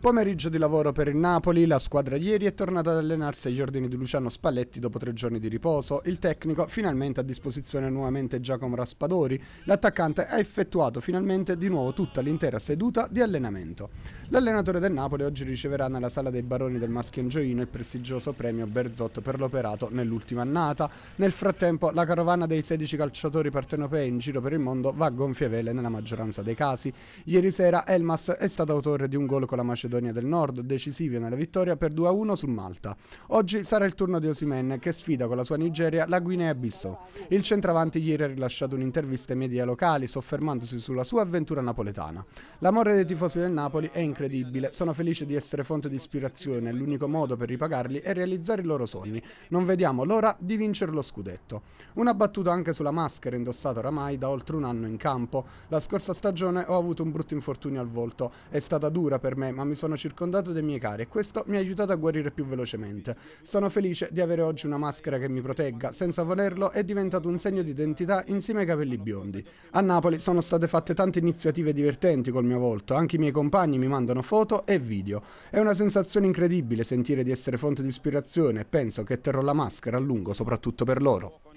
Pomeriggio di lavoro per il Napoli, la squadra ieri è tornata ad allenarsi agli ordini di Luciano Spalletti dopo tre giorni di riposo. Il tecnico finalmente a disposizione nuovamente Giacomo Raspadori. L'attaccante ha effettuato finalmente di nuovo tutta l'intera seduta di allenamento. L'allenatore del Napoli oggi riceverà nella sala dei baroni del maschio Angioino il prestigioso premio Berzot per l'operato nell'ultima annata. Nel frattempo la carovana dei 16 calciatori partenopei in giro per il mondo va a gonfie vele nella maggioranza dei casi. Ieri sera Elmas è stato autore di un gol con la Macedonia Macedonia del Nord, decisivi nella vittoria per 2-1 su Malta. Oggi sarà il turno di Osimen che sfida con la sua Nigeria la Guinea-Bissau. Il centravanti ieri ha rilasciato un'intervista ai media locali soffermandosi sulla sua avventura napoletana. L'amore dei tifosi del Napoli è incredibile, sono felice di essere fonte di ispirazione, l'unico modo per ripagarli è realizzare i loro sogni. Non vediamo l'ora di vincere lo scudetto. Una battuta anche sulla maschera indossata oramai da oltre un anno in campo. La scorsa stagione ho avuto un brutto infortunio al volto, è stata dura per me ma mi sono circondato dai miei cari e questo mi ha aiutato a guarire più velocemente. Sono felice di avere oggi una maschera che mi protegga, senza volerlo è diventato un segno di identità insieme ai capelli biondi. A Napoli sono state fatte tante iniziative divertenti col mio volto, anche i miei compagni mi mandano foto e video. È una sensazione incredibile sentire di essere fonte di ispirazione e penso che terrò la maschera a lungo soprattutto per loro.